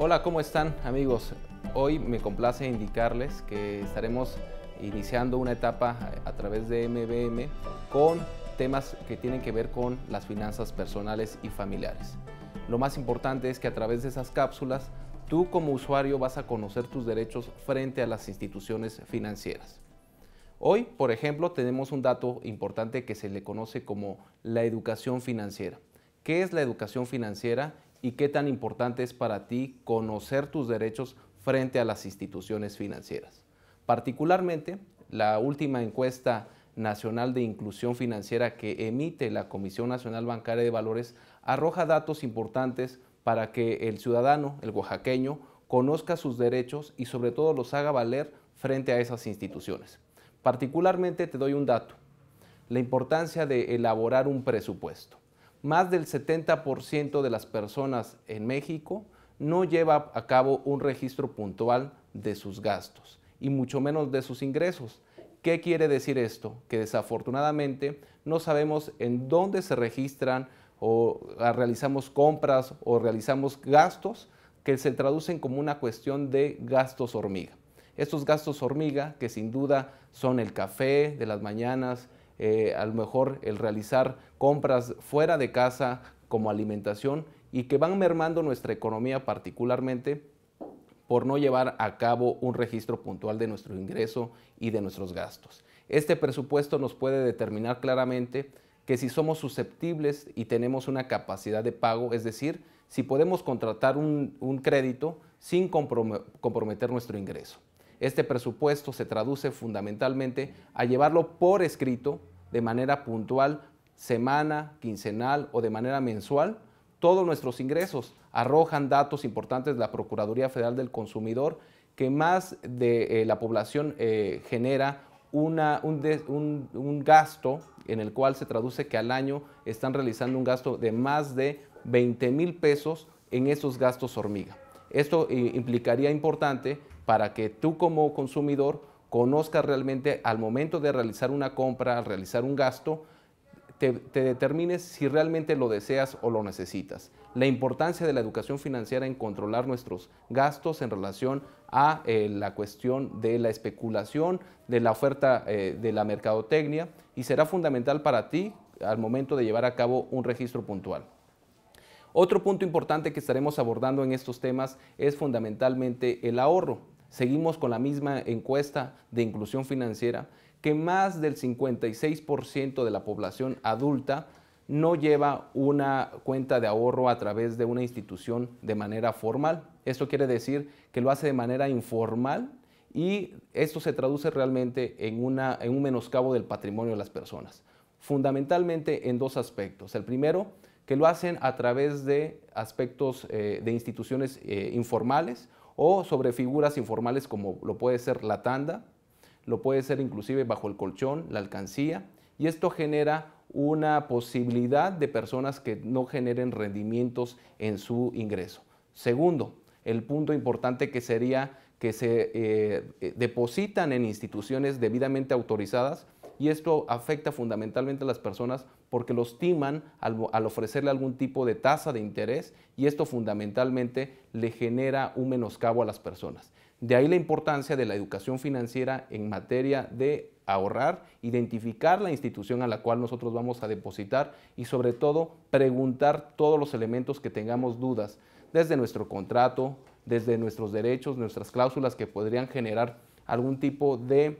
Hola, ¿cómo están amigos? Hoy me complace indicarles que estaremos iniciando una etapa a través de MBM con temas que tienen que ver con las finanzas personales y familiares. Lo más importante es que a través de esas cápsulas tú como usuario vas a conocer tus derechos frente a las instituciones financieras. Hoy, por ejemplo, tenemos un dato importante que se le conoce como la educación financiera. ¿Qué es la educación financiera y qué tan importante es para ti conocer tus derechos frente a las instituciones financieras. Particularmente, la última encuesta nacional de inclusión financiera que emite la Comisión Nacional Bancaria de Valores arroja datos importantes para que el ciudadano, el oaxaqueño, conozca sus derechos y sobre todo los haga valer frente a esas instituciones. Particularmente te doy un dato, la importancia de elaborar un presupuesto más del 70% de las personas en México no lleva a cabo un registro puntual de sus gastos y mucho menos de sus ingresos. ¿Qué quiere decir esto? Que desafortunadamente no sabemos en dónde se registran o ah, realizamos compras o realizamos gastos que se traducen como una cuestión de gastos hormiga. Estos gastos hormiga, que sin duda son el café de las mañanas, eh, a lo mejor el realizar compras fuera de casa como alimentación y que van mermando nuestra economía particularmente por no llevar a cabo un registro puntual de nuestro ingreso y de nuestros gastos. Este presupuesto nos puede determinar claramente que si somos susceptibles y tenemos una capacidad de pago, es decir, si podemos contratar un crédito sin comprometer nuestro ingreso. Este presupuesto se traduce fundamentalmente a llevarlo por escrito, de manera puntual, semana, quincenal o de manera mensual, todos nuestros ingresos. Arrojan datos importantes de la Procuraduría Federal del Consumidor que más de eh, la población eh, genera un, un, gasto en el cual se traduce que al año están realizando un gasto de más de 20 mil pesos en esos gastos hormiga. Esto eh, implicaría importante para que tú como consumidor conozcas realmente al momento de realizar una compra, al realizar un gasto, te, determines si realmente lo deseas o lo necesitas. La importancia de la educación financiera en controlar nuestros gastos en relación a eh, la cuestión de la especulación, de la oferta eh, de la mercadotecnia y será fundamental para ti al momento de llevar a cabo un registro puntual. Otro punto importante que estaremos abordando en estos temas es fundamentalmente el ahorro. Seguimos con la misma encuesta de inclusión financiera que más del 56% de la población adulta no lleva una cuenta de ahorro a través de una institución de manera formal. Esto quiere decir que lo hace de manera informal y esto se traduce realmente en, en un menoscabo del patrimonio de las personas, fundamentalmente en dos aspectos. El primero, que lo hacen a través de aspectos eh, de instituciones eh, informales o sobre figuras informales como lo puede ser la tanda, lo puede ser inclusive bajo el colchón, la alcancía, y esto genera una posibilidad de personas que no generen rendimientos en su ingreso. Segundo, el punto importante que sería que se eh, depositan en instituciones debidamente autorizadas y esto afecta fundamentalmente a las personas porque los timan al, al ofrecerle algún tipo de tasa de interés y esto fundamentalmente le genera un menoscabo a las personas. De ahí la importancia de la educación financiera en materia de ahorrar, identificar la institución a la cual nosotros vamos a depositar y sobre todo preguntar todos los elementos que tengamos dudas, desde nuestro contrato, desde nuestros derechos, nuestras cláusulas que podrían generar algún tipo de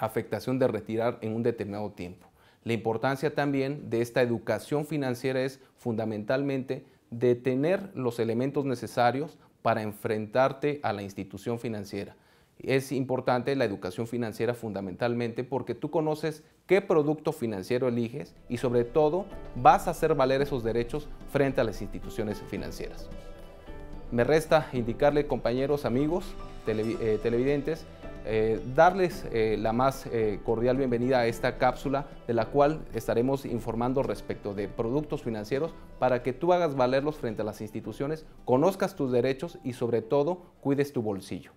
afectación de retirar en un determinado tiempo. La importancia también de esta educación financiera es fundamentalmente de tener los elementos necesarios para enfrentarte a la institución financiera. Es importante la educación financiera fundamentalmente porque tú conoces qué producto financiero eliges y sobre todo vas a hacer valer esos derechos frente a las instituciones financieras. Me resta indicarle compañeros, amigos, eh, televidentes, eh, darles eh, la más eh, cordial bienvenida a esta cápsula de la cual estaremos informando respecto de productos financieros para que tú hagas valerlos frente a las instituciones, conozcas tus derechos y sobre todo cuides tu bolsillo.